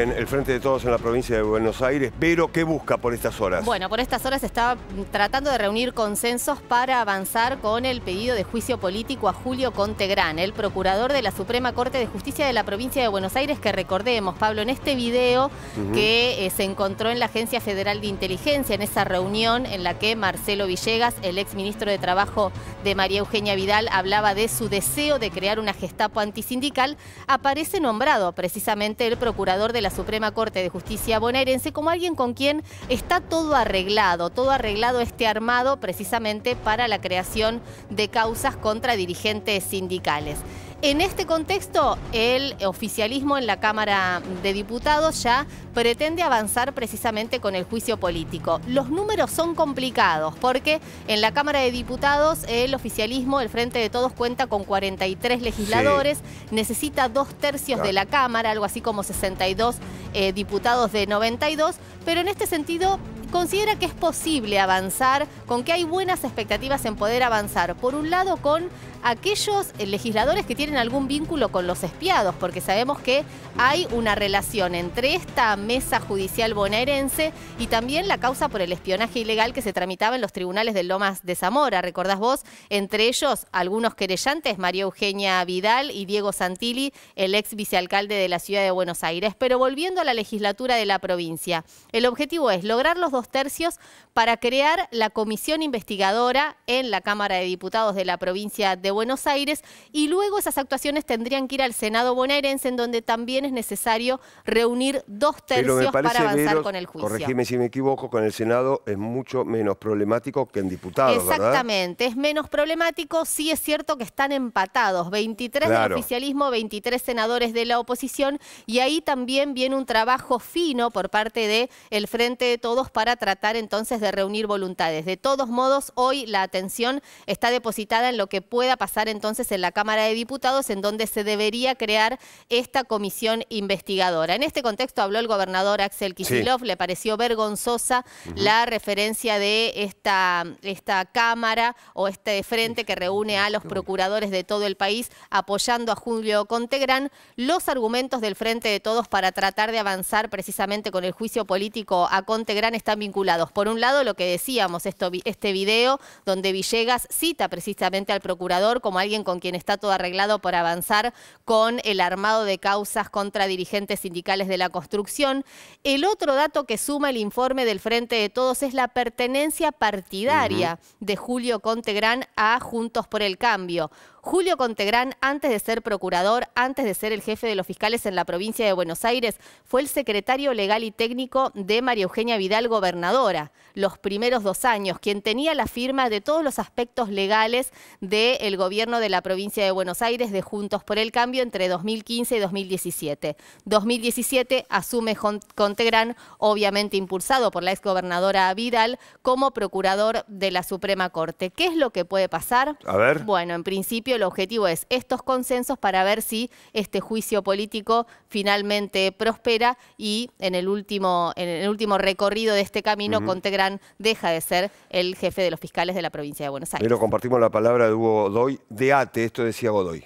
el Frente de Todos en la provincia de Buenos Aires, pero ¿qué busca por estas horas? Bueno, por estas horas está tratando de reunir consensos para avanzar con el pedido de juicio político a Julio Contegrán, el procurador de la Suprema Corte de Justicia de la provincia de Buenos Aires, que recordemos, Pablo, en este video que eh, se encontró en la Agencia Federal de Inteligencia, en esa reunión en la que Marcelo Villegas, el ex ministro de Trabajo de María Eugenia Vidal, hablaba de su deseo de crear una Gestapo antisindical, aparece nombrado precisamente el procurador de la Suprema Corte de Justicia bonaerense como alguien con quien está todo arreglado, todo arreglado este armado precisamente para la creación de causas contra dirigentes sindicales. En este contexto, el oficialismo en la Cámara de Diputados ya pretende avanzar precisamente con el juicio político. Los números son complicados porque en la Cámara de Diputados el oficialismo, el Frente de Todos, cuenta con 43 legisladores, necesita dos tercios de la Cámara, algo así como 62 eh, diputados de 92, pero en este sentido considera que es posible avanzar, con que hay buenas expectativas en poder avanzar. Por un lado, con aquellos eh, legisladores que tienen algún vínculo con los espiados, porque sabemos que hay una relación entre esta mesa judicial bonaerense y también la causa por el espionaje ilegal que se tramitaba en los tribunales de Lomas de Zamora. ¿Recordás vos? Entre ellos, algunos querellantes, María Eugenia Vidal y Diego Santilli, el ex vicealcalde de la ciudad de Buenos Aires. Pero volviendo a la legislatura de la provincia, el objetivo es lograr los tercios para crear la comisión investigadora en la Cámara de Diputados de la provincia de Buenos Aires y luego esas actuaciones tendrían que ir al Senado bonaerense en donde también es necesario reunir dos tercios para avanzar con el juicio. Corregime si me equivoco, con el Senado es mucho menos problemático que en diputados, Exactamente, es menos problemático, sí es cierto que están empatados, 23 del oficialismo, 23 senadores de la oposición y ahí también viene un trabajo fino por parte del el Frente de Todos para tratar entonces de reunir voluntades. De todos modos, hoy la atención está depositada en lo que pueda pasar entonces en la Cámara de Diputados, en donde se debería crear esta comisión investigadora. En este contexto habló el gobernador Axel Kicillof, le pareció vergonzosa la referencia de esta, esta Cámara o este frente que reúne a los procuradores de todo el país apoyando a Julio Contegrán. Los argumentos del Frente de Todos para tratar de avanzar precisamente con el juicio político a Contegrán están vinculados. Por un lado, lo que decíamos, este video donde Villegas cita precisamente al procurador como alguien con quien está todo arreglado por avanzar con el armado de causas contra dirigentes sindicales de la construcción. El otro dato que suma el informe del Frente de Todos es la pertenencia partidaria de Julio Contegrán a Juntos por el Cambio. Julio Contegrán, antes de ser procurador, antes de ser el jefe de los fiscales en la provincia de Buenos Aires, fue el secretario legal y técnico de María Eugenia Vidal, gobernadora, los primeros dos años, quien tenía la firma de todos los aspectos legales del gobierno de la provincia de Buenos Aires de Juntos por el Cambio entre 2015 y 2017. 2017 asume Contegrán, obviamente impulsado por la exgobernadora Vidal, como procurador de la Suprema Corte. ¿Qué es lo que puede pasar? A ver. Bueno, en principio el objetivo es estos consensos para ver si este juicio político finalmente prospera y en el último, en el último recorrido de este camino, Contegrán deja de ser el jefe de los fiscales de la provincia de Buenos Aires. Pero compartimos la palabra de Hugo Godoy, de ATE, esto decía Godoy.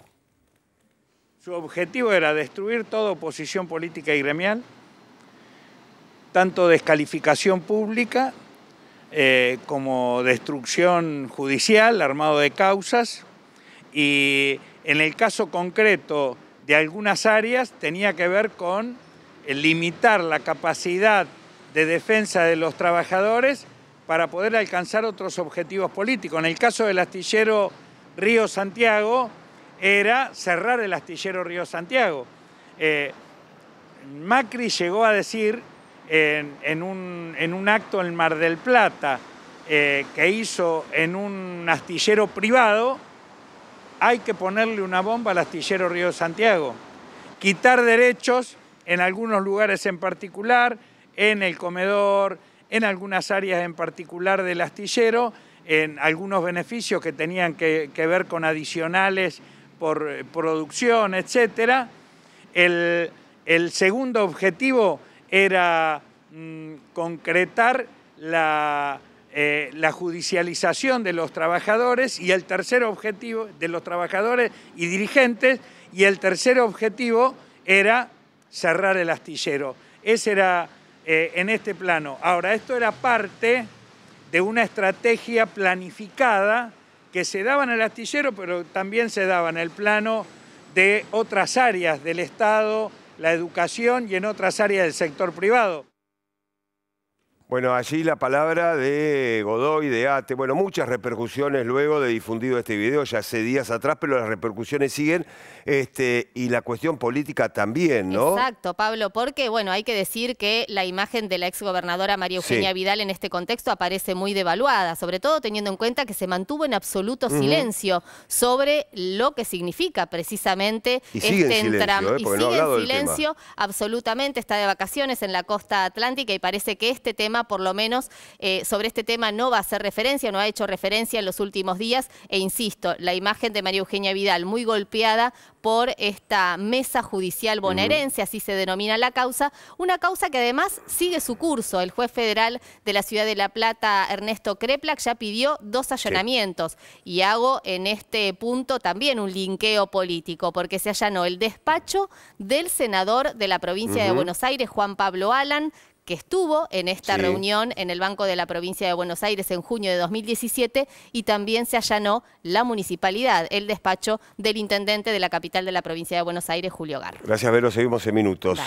Su objetivo era destruir toda oposición política y gremial, tanto descalificación pública eh, como destrucción judicial, armado de causas, y en el caso concreto de algunas áreas tenía que ver con eh, limitar la capacidad de defensa de los trabajadores para poder alcanzar otros objetivos políticos. En el caso del astillero Río Santiago era cerrar el astillero Río Santiago. Eh, Macri llegó a decir en, un, acto en Mar del Plata eh, que hizo en un astillero privado, hay que ponerle una bomba al astillero Río Santiago, quitar derechos en algunos lugares en particular, en el comedor, en algunas áreas en particular del astillero, en algunos beneficios que tenían que, ver con adicionales por eh, producción, etc. El, segundo objetivo era mm, concretar la eh, la judicialización de los trabajadores y el tercer objetivo de los trabajadores y dirigentes y el tercer objetivo era cerrar el astillero. Ese era eh, en este plano. Ahora, esto era parte de una estrategia planificada que se daba en el astillero, pero también se daba en el plano de otras áreas del Estado, la educación y en otras áreas del sector privado. Bueno, allí la palabra de Godoy, de Ate, bueno, muchas repercusiones luego de difundido este video, ya hace días atrás, pero las repercusiones siguen, este, y la cuestión política también, ¿no? Exacto, Pablo, porque, bueno, hay que decir que la imagen de la exgobernadora María Eugenia Vidal en este contexto aparece muy devaluada, sobre todo teniendo en cuenta que se mantuvo en absoluto silencio sobre lo que significa precisamente este silencio, y sigue en silencio absolutamente, está de vacaciones en la costa atlántica y parece que este tema por lo menos, eh, sobre este tema no va a hacer referencia, no ha hecho referencia en los últimos días. E insisto, la imagen de María Eugenia Vidal muy golpeada por esta mesa judicial bonaerense, así se denomina la causa, una causa que además sigue su curso. El juez federal de la ciudad de La Plata, Ernesto Kreplak, ya pidió dos allanamientos. Y hago en este punto también un linkeo político, porque se allanó el despacho del senador de la provincia de Buenos Aires, Juan Pablo Alan, que estuvo en esta reunión en el Banco de la Provincia de Buenos Aires en junio de 2017 y también se allanó la municipalidad, el despacho del intendente de la capital de la Provincia de Buenos Aires, Julio Garro. Gracias, Vero. Seguimos en minutos.